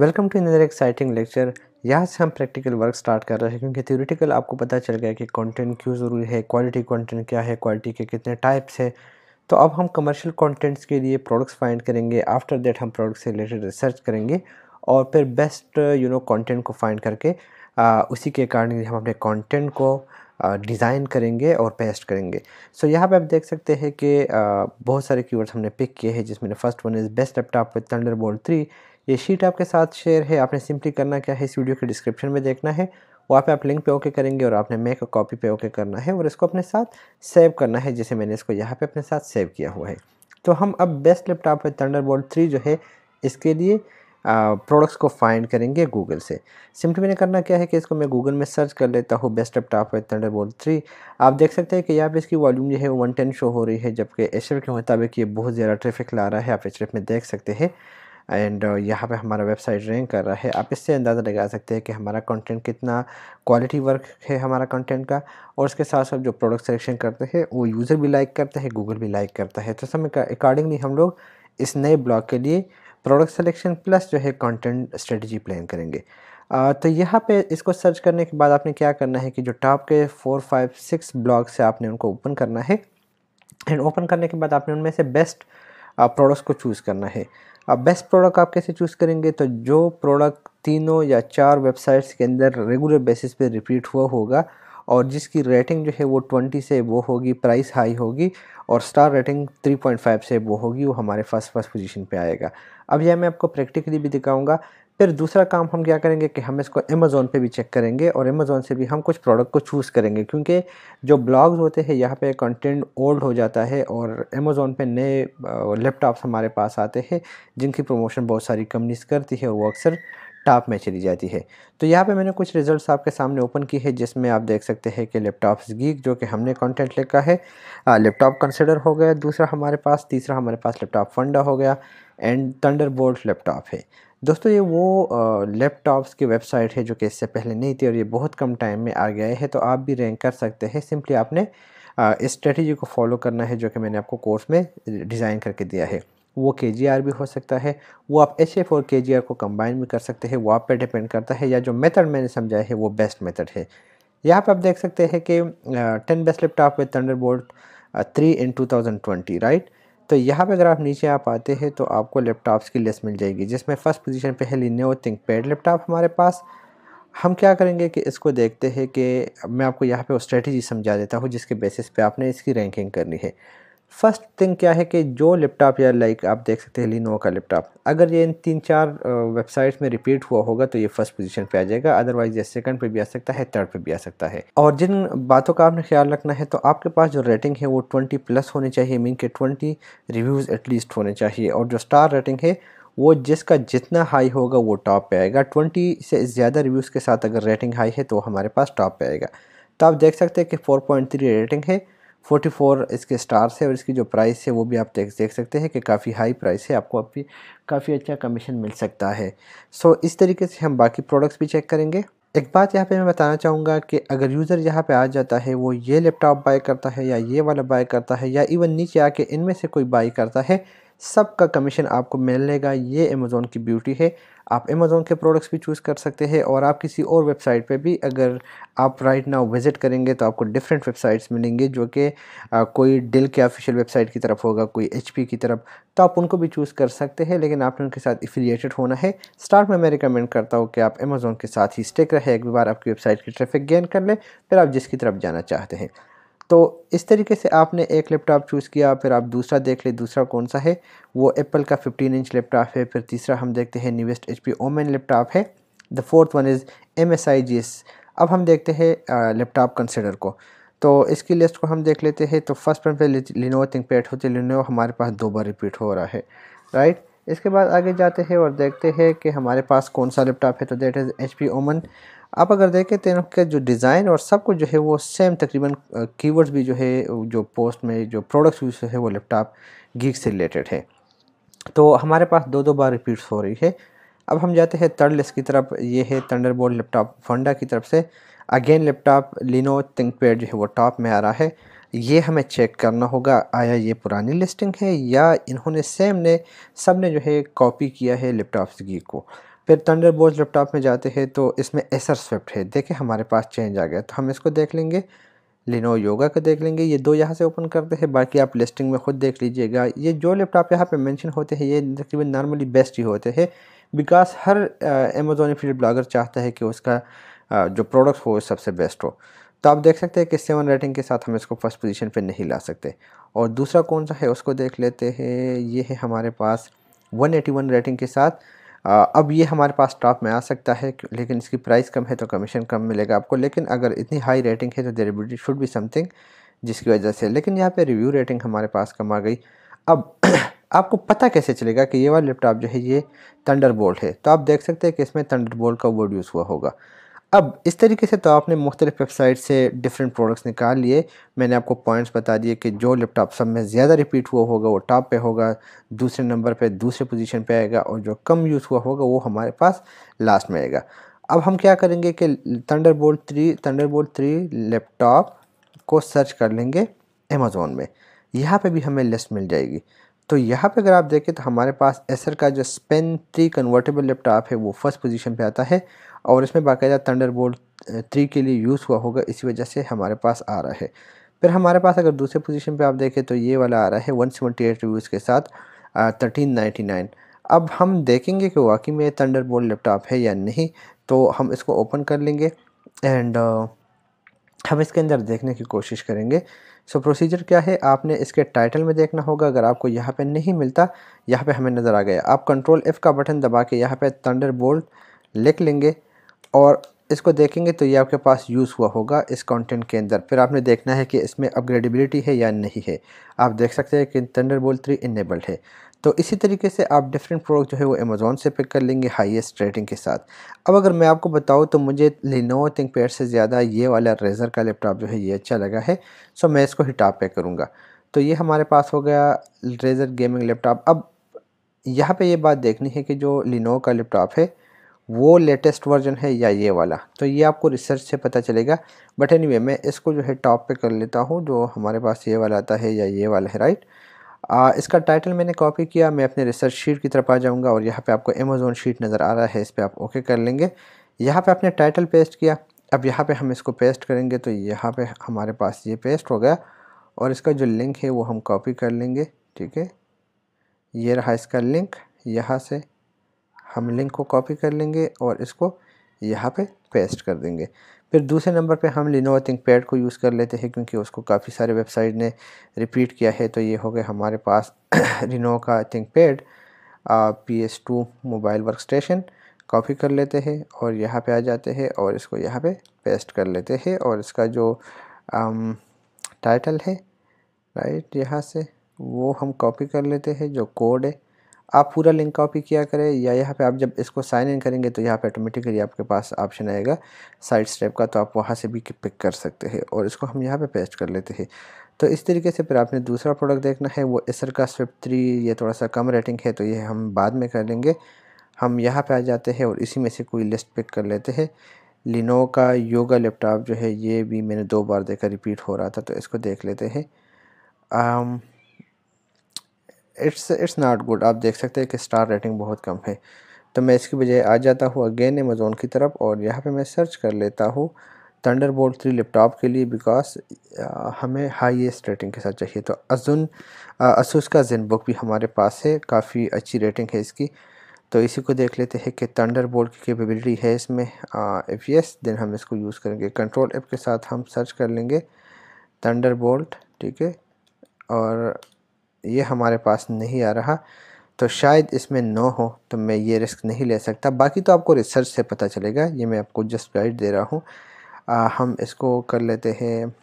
welcome to another exciting lecture यहाँ से हम प्रैक्टिकल वर्क स्टार्ट कर रहे हैं क्योंकि थ्योरेटिकल आपको पता चल गया कि कंटेंट क्यों ज़रूरी है क्वालिटी कंटेंट क्या है क्वालिटी के कितने टाइप्स हैं तो अब हम कमर्शियल कंटेंट्स के लिए प्रोडक्ट्स फाइंड करेंगे आफ्टर दैट हम प्रोडक्ट्स से रिलेटेड रिसर्च करेंगे और फिर बेस्ट यू नो कॉन्टेंट को फाइंड करके आ, उसी के कारण हम अपने कॉन्टेंट को डिज़ाइन करेंगे और पेस्ट करेंगे सो so, यहाँ पे आप देख सकते हैं कि बहुत सारे कीवर्ड्स हमने पिक किए हैं जिसमें first one is best laptop with Thunderbolt three ये शीट आपके साथ शेयर है आपने सिंपली करना क्या है इस वीडियो के डिस्क्रिप्शन में देखना है वहाँ पे आप लिंक पे ओके करेंगे और आपने मेक कॉपी पे ओके करना है और इसको अपने साथ सेव करना है जैसे मैंने इसको यहाँ पे अपने साथ सेव किया हुआ है तो हम अब बेस्ट लैपटॉप है थंडर बोल्ट थ्री जो है इसके लिए प्रोडक्ट्स को फाइंड करेंगे गूगल से सिंपली मैंने करना क्या है कि इसको मैं गूगल में सर्च कर लेता हूँ बेस्ट लैपटॉप है थंडरबोल्ट थ्री आप देख सकते हैं कि यहाँ पर इसकी वॉल्यूम जो है वन टेन शो हो रही है जबकि एशर के मुताबिक ये बहुत ज़्यादा ट्रैफिक ला रहा है आप एच में देख सकते हैं एंड यहाँ पे हमारा वेबसाइट रैंक कर रहा है आप इससे अंदाज़ा लगा सकते हैं कि हमारा कंटेंट कितना क्वालिटी वर्क है हमारा कंटेंट का और उसके साथ साथ जो प्रोडक्ट सिलेक्शन करते हैं वो यूज़र भी लाइक करते हैं गूगल भी लाइक करता है तो समय अकॉर्डिंगली हम लोग इस नए ब्लॉग के लिए प्रोडक्ट सेलेक्शन प्लस जो है कॉन्टेंट स्ट्रेटजी प्लान करेंगे आ, तो यहाँ पे इसको सर्च करने के बाद आपने क्या करना है कि जो टॉप के फोर फाइव सिक्स ब्लॉग्स है आपने उनको ओपन करना है एंड ओपन करने के बाद आपने उनमें से बेस्ट प्रोडक्ट्स को चूज़ करना है अब बेस्ट प्रोडक्ट आप कैसे चूज़ करेंगे तो जो प्रोडक्ट तीनों या चार वेबसाइट्स के अंदर रेगुलर बेसिस पे रिपीट हुआ होगा और जिसकी रेटिंग जो है वो ट्वेंटी से वो होगी प्राइस हाई होगी और star rating three point five से वो होगी वो हमारे फर्स्ट फर्स्ट पोजीशन पे आएगा अब यह मैं आपको प्रैक्टिकली भी दिखाऊंगा फिर दूसरा काम हम क्या करेंगे कि हम इसको अमेज़ोन पे भी चेक करेंगे और अमेज़ोन से भी हम कुछ प्रोडक्ट को चूज़ करेंगे क्योंकि जो ब्लॉग्स होते हैं यहाँ पे कंटेंट ओल्ड हो जाता है और अमेज़ोन पे नए लैपटॉप्स हमारे पास आते हैं जिनकी प्रमोशन बहुत सारी कंपनीज करती है और वो अक्सर टॉप में चली जाती है तो यहाँ पे मैंने कुछ रिजल्ट्स आपके सामने ओपन की है जिसमें आप देख सकते हैं कि लैपटॉप्स गीक जो कि हमने कंटेंट लिखा है लैपटॉप कंसिडर हो गया दूसरा हमारे पास तीसरा हमारे पास लैपटॉप फंडा हो गया एंड थंडर लैपटॉप है दोस्तों ये वो लैपटॉप्स की वेबसाइट है जो कि इससे पहले नहीं थी और ये बहुत कम टाइम में आ गए है तो आप भी रैंक कर सकते हैं सिंपली आपने इस स्ट्रेटजी को फॉलो करना है जो कि मैंने आपको कोर्स में डिज़ाइन करके दिया है वो के भी हो सकता है वो आप एच एफ और के को कंबाइन भी कर सकते हैं वो आप पर डिपेंड करता है या जो मेथड मैंने समझाया है वो बेस्ट मेथड है यहाँ पर आप देख सकते हैं कि ten best laptop with Thunderbolt three in two thousand twenty right तो यहाँ पे अगर आप नीचे आप आते हैं तो आपको लैपटॉप्स की लिस्ट मिल जाएगी जिसमें फ़र्स्ट पोजीशन पे है लिनो थिंक पैड लैपटॉप हमारे पास हम क्या करेंगे कि इसको देखते हैं कि मैं आपको यहाँ पे वो स्ट्रेटजी समझा देता हूँ जिसके बेसिस पे आपने इसकी रैंकिंग करनी है फर्स्ट थिंग क्या है कि जो लैपटॉप या लाइक आप देख सकते हैं लिनोवा का लैपटॉप अगर ये इन तीन चार वेबसाइट्स में रिपीट हुआ होगा तो ये फर्स्ट पोजीशन पे आ जाएगा अदरवाइज ये सेकंड पे भी आ सकता है थर्ड पे भी आ सकता है और जिन बातों का आपने ख्याल रखना है तो आपके पास जो रेटिंग है वो ट्वेंटी प्लस होनी चाहिए मीन के ट्वेंटी रिव्यूज़ एटलीस्ट होने चाहिए और जो स्टार रेटिंग है वो जिसका जितना हाई होगा वो टॉप पर आएगा ट्वेंटी से ज़्यादा रिव्यूज़ के साथ अगर रेटिंग हाई है तो हमारे पास टॉप पर आएगा तो आप देख सकते हैं कि फोर रेटिंग है फोर्टी फोर इसके स्टार्स है और इसकी जो प्राइस है वो भी आप देख देख सकते हैं कि काफ़ी हाई प्राइस है आपको अभी काफ़ी अच्छा कमीशन मिल सकता है सो so, इस तरीके से हम बाकी प्रोडक्ट्स भी चेक करेंगे एक बात यहाँ पे मैं बताना चाहूँगा कि अगर यूज़र यहाँ पे आ जाता है वो ये लैपटॉप बाय करता है या ये वाला बाय करता है या इवन नीचे आके इनमें से कोई बाई करता है सबका कमीशन आपको लेगा ये अमेज़ोन की ब्यूटी है आप अमेज़ोन के प्रोडक्ट्स भी चूज़ कर सकते हैं और आप किसी और वेबसाइट पे भी अगर आप राइट नाउ विज़िट करेंगे तो आपको डिफरेंट वेबसाइट्स मिलेंगे जो कि कोई डिल के ऑफिशियल वेबसाइट की तरफ होगा कोई एच की तरफ तो आप उनको भी चूज़ कर सकते हैं लेकिन आपने उनके साथ एफिलिएटेड होना है स्टार्ट में मैं रिकमेंड करता हूँ कि आप अमेज़ोन के साथ ही स्टेक रहे एक बार आपकी वेबसाइट की ट्रैफिक गेन कर लें फिर आप जिसकी तरफ जाना चाहते हैं तो इस तरीके से आपने एक लैपटॉप चूज़ किया फिर आप दूसरा देख ले दूसरा कौन सा है वो एप्पल का 15 इंच लैपटॉप है फिर तीसरा हम देखते हैं newest H P Omen laptop है the fourth one is M S I G S अब हम देखते हैं लैपटॉप कंसिडर को तो इसकी लिस्ट को हम देख लेते हैं तो फर्स्ट पॉइंट पे लिनो थिंक पैड होते लिनो हमारे पास दो बार रिपीट हो रहा है राइट इसके बाद आगे जाते हैं और देखते हैं कि हमारे पास कौन सा लैपटॉप है तो देट इज़ एच पी ओमन आप अगर देखें तो इनके जो डिज़ाइन और सब कुछ जो है वो सेम तकरीबन कीवर्ड्स भी जो है जो पोस्ट में जो प्रोडक्ट्स यूज़ है वो लैपटॉप गीक से रिलेटेड है तो हमारे पास दो दो बार रिपीट्स हो रही है अब हम जाते हैं तर्डलेस की तरफ ये है थंडरबोल्ट लैपटॉप फंडा की तरफ से अगेन लैपटॉप लिनो पैड जो है वो टॉप में आ रहा है ये हमें चेक करना होगा आया ये पुरानी लिस्टिंग है या इन्होंने सेम ने सब ने जो है कॉपी किया है लैपटॉप की को फिर थंडर लैपटॉप में जाते हैं तो इसमें एसर स्विफ्ट है देखें हमारे पास चेंज आ गया तो हम इसको देख लेंगे लिनो योगा का देख लेंगे ये दो यहाँ से ओपन करते हैं बाकी आप लिस्टिंग में ख़ुद देख लीजिएगा ये जो लैपटॉप यहाँ पे मेंशन होते हैं ये तकरीबन नॉर्मली बेस्ट ही होते हैं बिकॉज हर अमेजोन फील्ड ब्लॉगर चाहता है कि उसका आ, जो प्रोडक्ट हो सबसे बेस्ट हो तो आप देख सकते हैं कि सेवन रेटिंग के साथ हम इसको फर्स्ट पोजीशन पे नहीं ला सकते और दूसरा कौन सा है उसको देख लेते हैं ये है हमारे पास 181 रेटिंग के साथ आ, अब ये हमारे पास टॉप में आ सकता है लेकिन इसकी प्राइस कम है तो कमीशन कम मिलेगा आपको लेकिन अगर इतनी हाई रेटिंग है तो देर शुड भी समथिंग जिसकी वजह से लेकिन यहाँ पर रिव्यू रेटिंग हमारे पास कम आ गई अब आपको पता कैसे चलेगा कि ये वाला लैपटॉप जो है ये थंडर है तो आप देख सकते हैं कि इसमें थंडर का वर्ड यूज़ हुआ होगा अब इस तरीके से तो आपने मुख्तलिफ वेबसाइट से डिफरेंट प्रोडक्ट्स निकाल लिए मैंने आपको पॉइंट्स बता दिए कि जो लैपटॉप सब में ज़्यादा रिपीट हुआ होगा वो टॉप पे होगा दूसरे नंबर पे दूसरे पोजीशन पे आएगा और जो कम यूज़ हुआ होगा वो हमारे पास लास्ट में आएगा अब हम क्या करेंगे कि Thunderbolt three Thunderbolt three laptop को सर्च कर लेंगे अमेज़ोन में यहाँ पर भी हमें लिस्ट मिल जाएगी तो यहाँ पे अगर आप देखें तो हमारे पास एसर का जो स्पेन थ्री कन्वर्टेबल लैपटॉप है वो फर्स्ट पोजीशन पे आता है और इसमें बाकायदा थंडरबोल्ट थ्री के लिए यूज़ हुआ होगा इसी वजह से हमारे पास आ रहा है फिर हमारे पास अगर दूसरे पोजीशन पे आप देखें तो ये वाला आ रहा है वन एट रिव्यूज़ के साथ थर्टीन नाइन अब हम देखेंगे कि वाकई में बोल्ट लैपटॉप है या नहीं तो हम इसको ओपन कर लेंगे एंड uh, हम इसके अंदर देखने की कोशिश करेंगे सो so, प्रोसीजर क्या है आपने इसके टाइटल में देखना होगा अगर आपको यहाँ पे नहीं मिलता यहाँ पे हमें नज़र आ गया आप कंट्रोल एफ़ का बटन दबा के यहाँ पे थंडर बोल्ट लिख लेंगे और इसको देखेंगे तो ये आपके पास यूज़ हुआ होगा इस कंटेंट के अंदर फिर आपने देखना है कि इसमें अपग्रेडेबिलिटी है या नहीं है आप देख सकते हैं कि थंडर बोल्ट थ्री इनेबल्ड है तो इसी तरीके से आप डिफरेंट प्रोडक्ट जो है वो अमेज़ोन से पिक कर लेंगे हाईएस्ट रेटिंग के साथ अब अगर मैं आपको बताऊँ तो मुझे लिनो थिंक पेड से ज़्यादा ये वाला रेज़र का लैपटॉप जो है ये अच्छा लगा है सो मैं इसको ही टॉप पे करूँगा तो ये हमारे पास हो गया रेज़र गेमिंग लैपटॉप अब यहाँ पर ये बात देखनी है कि जो लिनो का लैपटॉप है वो लेटेस्ट वर्जन है या ये वाला तो ये आपको रिसर्च से पता चलेगा बट एनीवे anyway, मैं इसको जो है टॉप पे कर लेता हूँ जो हमारे पास ये वाला आता है या ये वाला है राइट आ, इसका टाइटल मैंने कॉपी किया मैं अपने रिसर्च शीट की तरफ आ जाऊँगा और यहाँ पर आपको अमेज़ोन शीट नज़र आ रहा है इस पर आप ओके कर लेंगे यहाँ पर आपने टाइटल पेस्ट किया अब यहाँ पे हम इसको पेस्ट करेंगे तो यहाँ पे हमारे पास ये पेस्ट हो गया और इसका जो लिंक है वो हम कॉपी कर लेंगे ठीक है ये रहा इसका लिंक यहाँ से हम लिंक को कॉपी कर लेंगे और इसको यहाँ पे पेस्ट कर देंगे फिर दूसरे नंबर पे हम लिनोवा थिंक पैड को यूज़ कर लेते हैं क्योंकि उसको काफ़ी सारे वेबसाइट ने रिपीट किया है तो ये हो गया हमारे पास लिनोवा का ThinkPad P S two mobile workstation copy कर लेते हैं और यहाँ पे आ जाते हैं और इसको यहाँ पे पेस्ट कर लेते हैं और इसका जो आम, टाइटल है राइट यहाँ से वो हम कॉपी कर लेते हैं जो कोड है आप पूरा लिंक कॉपी किया करें या यहाँ पे आप जब इसको साइन इन करेंगे तो यहाँ पे ऑटोमेटिकली आपके पास ऑप्शन आएगा साइड स्टेप का तो आप वहाँ से भी पिक कर सकते हैं और इसको हम यहाँ पे पेस्ट कर लेते हैं तो इस तरीके से फिर आपने दूसरा प्रोडक्ट देखना है वो एसर का स्विफ्ट थ्री ये थोड़ा सा कम रेटिंग है तो ये हम बाद में कर लेंगे हम यहाँ पर आ जाते हैं और इसी में से कोई लिस्ट पिक कर लेते हैं लिनो का योगा लैपटॉप जो है ये भी मैंने दो बार देखा रिपीट हो रहा था तो इसको देख लेते हैं um, it's it's not good आप देख सकते हैं कि स्टार रेटिंग बहुत कम है तो मैं इसकी बजाय आ जाता हूँ अगेन अमेज़ोन की तरफ और यहाँ पे मैं सर्च कर लेता हूँ थंडर बोल्ट थ्री लैपटॉप के लिए बिकॉज हमें हाईएस्ट रेटिंग के साथ चाहिए तो अजुन असूस का जिन बुक भी हमारे पास है काफ़ी अच्छी रेटिंग है इसकी तो इसी को देख लेते हैं कि थंडर बोल्ट की कैपेबिलिटी है इसमें एफ यस देन हम इसको यूज़ करेंगे कंट्रोल एप के साथ हम सर्च कर लेंगे थंडर बोल्ट ठीक है और ये हमारे पास नहीं आ रहा तो शायद इसमें नो हो तो मैं ये रिस्क नहीं ले सकता बाकी तो आपको रिसर्च से पता चलेगा ये मैं आपको जस्ट गाइड दे रहा हूँ हम इसको कर लेते हैं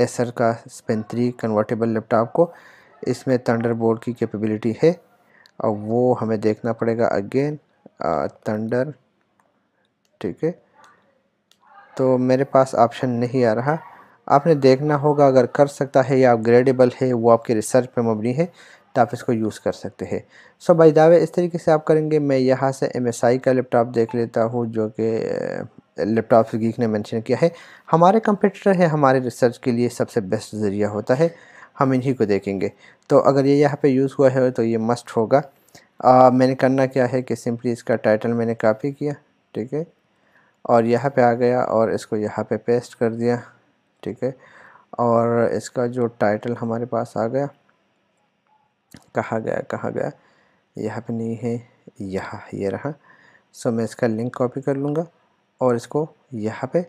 एसर का स्पेन थ्री कन्वर्टेबल लैपटॉप को इसमें बोर्ड की कैपेबिलिटी है और वो हमें देखना पड़ेगा अगेन थंडर ठीक है तो मेरे पास ऑप्शन नहीं आ रहा आपने देखना होगा अगर कर सकता है या अपग्रेडेबल है वो आपके रिसर्च पर मबनी है तो आप इसको यूज़ कर सकते हैं सो बाई दावे इस तरीके से आप करेंगे मैं यहाँ से एम का लैपटॉप देख लेता हूँ जो कि लैपटॉप गीक ने मैंशन किया है हमारे कंप्यूटर है हमारे रिसर्च के लिए सबसे बेस्ट ज़रिया होता है हम इन्हीं को देखेंगे तो अगर ये यहाँ पे यूज़ हुआ है तो ये मस्ट होगा आ, मैंने करना क्या है कि सिंपली इसका टाइटल मैंने कॉपी किया ठीक है और यहाँ पे आ गया और इसको यहाँ पे पेस्ट कर दिया ठीक है और इसका जो टाइटल हमारे पास आ गया कहा गया कहा गया यहाँ पे नहीं है यहाँ ये यह रहा सो मैं इसका लिंक कॉपी कर लूँगा और इसको यहाँ पे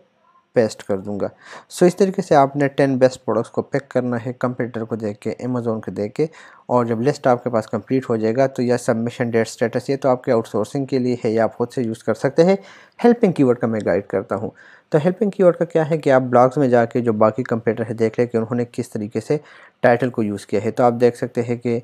पेस्ट कर दूंगा सो इस तरीके से आपने टेन बेस्ट प्रोडक्ट्स को पिक करना है कंप्यूटर को देख के अमेज़ोन को देख के और जब लिस्ट आपके पास कंप्लीट हो जाएगा तो यह सबमिशन डेट स्टेटस ये तो आपके आउटसोर्सिंग के लिए है या आप खुद से यूज़ कर सकते हैं हेल्पिंग कीवर्ड का मैं गाइड करता हूँ तो हेल्पिंग की का क्या है कि आप ब्लॉग्स में जाके जो बाकी कंप्यूटर है देख लें कि उन्होंने किस तरीके से टाइटल को यूज़ किया है तो आप देख सकते हैं कि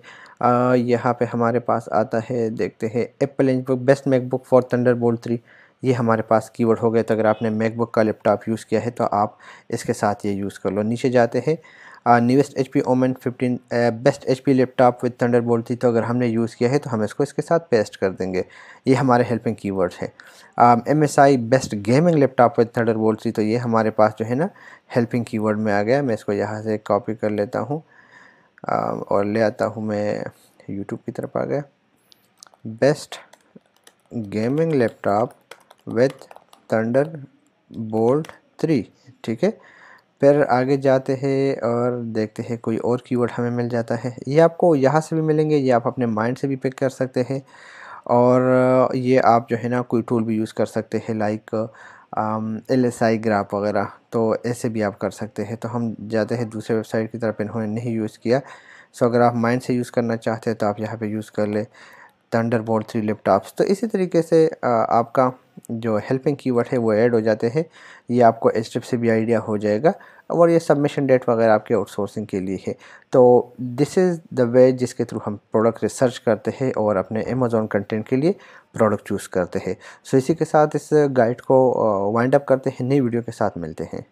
यहाँ पे हमारे पास आता है देखते हैं Apple book best MacBook for Thunderbolt three ये हमारे पास कीवर्ड हो गए तो अगर आपने मैकबुक का लैपटॉप यूज़ किया है तो आप इसके साथ ये यूज़ कर लो नीचे जाते हैं newest H P Omen fifteen best H P laptop with Thunderbolt three तो अगर हमने यूज़ किया है तो हम इसको इसके साथ पेस्ट कर देंगे ये हमारे हेल्पिंग कीवर्ड हैं M S I best gaming laptop Thunderbolt three तो ये हमारे पास जो है ना हेल्पिंग कीवर्ड में आ गया मैं इसको यहाँ से कॉपी कर लेता हूँ और ले आता हूँ मैं यूट्यूब की तरफ आ गया best gaming laptop with Thunderbolt three ठीक है फिर आगे जाते हैं और देखते हैं कोई और कीवर्ड हमें मिल जाता है ये आपको यहाँ से भी मिलेंगे ये आप अपने माइंड से भी पिक कर सकते हैं और ये आप जो है ना कोई टूल भी यूज़ कर सकते हैं like L S I graph वगैरह तो ऐसे भी आप कर सकते हैं तो हम जाते हैं दूसरे वेबसाइट की तरफ इन्होंने नहीं यूज़ किया सो अगर आप माइंड से यूज़ करना चाहते हैं तो आप यहाँ पे यूज़ कर ले थंडर बोल्ट थ्री लैपटॉप्स तो इसी तरीके से uh, आपका जो हेल्पिंग कीवर्ड है वो ऐड हो जाते हैं ये आपको एच से भी आइडिया हो जाएगा और ये सबमिशन डेट वगैरह आपके आउटसोर्सिंग के लिए है तो दिस इज़ द वे जिसके थ्रू हम प्रोडक्ट रिसर्च करते हैं और अपने अमेज़ोन कंटेंट के लिए प्रोडक्ट चूज़ करते हैं सो so इसी के साथ इस गाइड को वाइंड uh, अप करते हैं नई वीडियो के साथ मिलते हैं